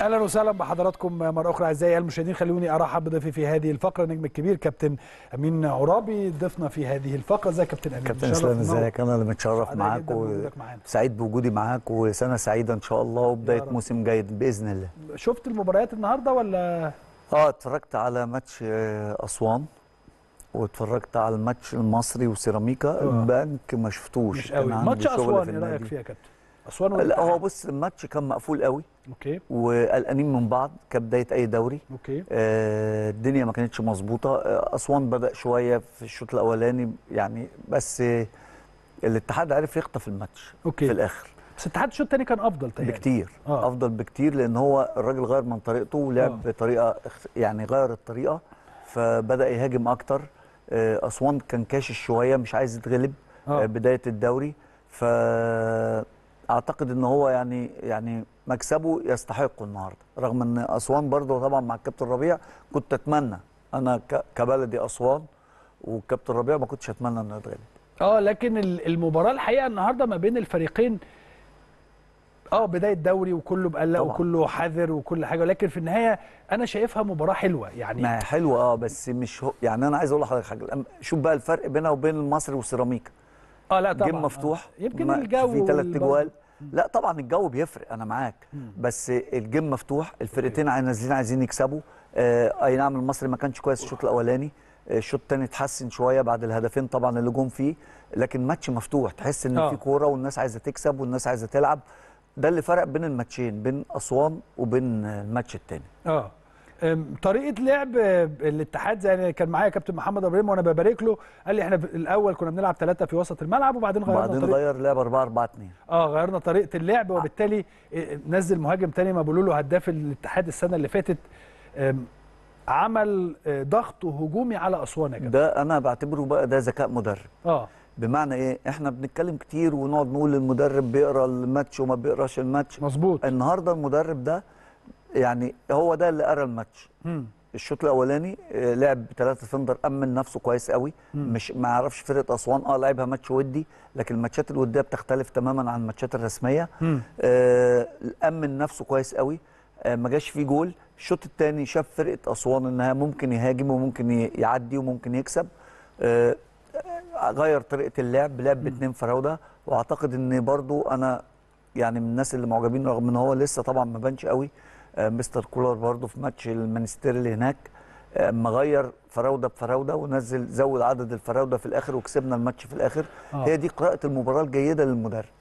اهلا وسهلا بحضراتكم مره اخرى اعزائي المشاهدين خلوني ارحب بضيفي في هذه الفقره النجم الكبير كابتن امين عرابي ضيفنا في هذه الفقره ازيك كابتن امين كابتن اسلام ازيك انا اللي متشرف معاك وسعيد بوجودي معاك وسنه سعيده ان شاء الله وبدايه موسم جيد باذن الله شفت المباريات النهارده ولا اه اتفرجت على ماتش آه، اسوان واتفرجت على الماتش المصري وسيراميكا آه. البنك ما شفتوش مش قوي ماتش اسوان ايه رايك فيها يا كابتن اسوان لا هو بص الماتش كان مقفول قوي اوكي وقلقانين من بعض كبدايه اي دوري اوكي آه الدنيا ما كانتش مظبوطه آه اسوان بدا شويه في الشوط الاولاني يعني بس آه الاتحاد عرف يخطف الماتش أوكي. في الاخر بس الاتحاد الشوط الثاني كان افضل تقريبا بكتير آه. افضل بكتير لان هو الراجل غير من طريقته ولعب آه. بطريقه يعني غير الطريقه فبدا يهاجم اكتر آه اسوان كان كاشش شويه مش عايز يتغلب آه. آه بدايه الدوري ف اعتقد ان هو يعني يعني مكسبه يستحقه النهارده رغم ان اسوان برضه طبعا مع الكابتن ربيع كنت اتمنى انا كبلدي اسوان والكابتن ربيع ما كنتش اتمنى انه يتغلب اه لكن المباراه الحقيقه النهارده ما بين الفريقين اه بدايه دوري وكله بقلق وكله حذر وكل حاجه ولكن في النهايه انا شايفها مباراه حلوه يعني ما حلوه اه بس مش هو يعني انا عايز اقول لحضرتك حاجه شوف بقى الفرق بينها وبين المصري وسيراميكا اه لا طبعا جيم مفتوح آه. يمكن الجو في ثلاث اجوال لا طبعا الجو بيفرق انا معاك بس الجيم مفتوح الفرقتين نازلين أيوه. عايزين يكسبوا آه، اي نعم المصري ما كانش كويس الشوط الاولاني آه، الشوط الثاني اتحسن شويه بعد الهدفين طبعا اللي جم فيه لكن ماتش مفتوح تحس ان في آه. كوره والناس عايزه تكسب والناس عايزه تلعب ده اللي فرق بين الماتشين بين اسوان وبين الماتش الثاني اه طريقه لعب أه، الاتحاد زي كان معايا كابتن محمد ابراهيم وانا ببارك له قال لي احنا في الاول كنا بنلعب ثلاثه في وسط الملعب وبعدين غيرنا وبعدين غير لعب 4 4 2 اه غيرنا طريقه اللعب وبالتالي أه، نزل مهاجم ثاني ما بيقولوا له هداف الاتحاد السنه اللي فاتت عمل أه، ضغط هجومي على اسوان يا جماعه ده انا بعتبره بقى ده ذكاء مدرب اه بمعنى ايه احنا بنتكلم كتير ونقعد نقول المدرب بيقرا الماتش وما بيقراش الماتش مظبوط النهارده المدرب ده يعني هو ده اللي قرا الماتش الشوط الاولاني آه، لعب ثلاثه فندر امن نفسه كويس قوي مش ما اعرفش فرقه اسوان اه لعبها ماتش ودي لكن الماتشات الوديه بتختلف تماما عن الماتشات الرسميه آه امن نفسه كويس قوي آه ما جاش فيه جول الشوط الثاني شاف فرقه اسوان انها ممكن يهاجم وممكن يعدي وممكن يكسب آه غير طريقه اللعب لعب باثنين فراوده واعتقد ان برضو انا يعني من الناس اللي معجبين رغم ان هو لسه طبعا ما بانش قوي آه، مستر كولر برضه في ماتش المانستير اللي هناك اما آه، غير فراوده بفراوده ونزل زود عدد الفراوده في الاخر وكسبنا الماتش في الاخر آه. هي دي قراءه المباراه الجيده للمدرب